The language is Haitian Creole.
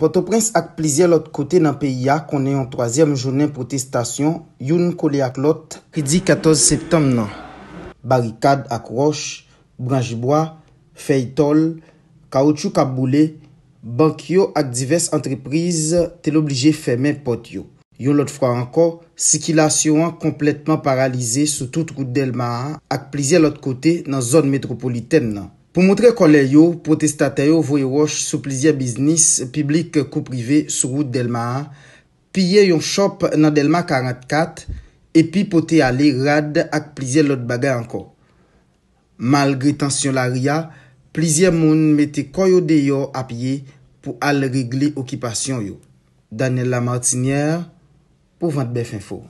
Port-au-Prince ak plizye lot kote nan PIA konen yon 3e jounen protestasyon yon koli ak lot kredi 14 septem nan. Barikade ak roche, branjibwa, fey tol, kaoutchou kaboule, bankyo ak divers entreprise tel oblije femen pot yo. Yon lot fwa anko, sikilasyon an kompletman paralize sou tout route del maha ak plizye lot kote nan zon metropolitem nan. Po mwotre kole yo, potestate yo voye wosh sou plizye biznis, publik ko prive sou wout Delma 1, piye yon shop nan Delma 44, epi poti ale rad ak plizye lot bagay anko. Mal gri tansyon la ria, plizye moun mette koyo de yo apye pou al regli okipasyon yo. Daniel Lamartiniere, Pouvantbef Info.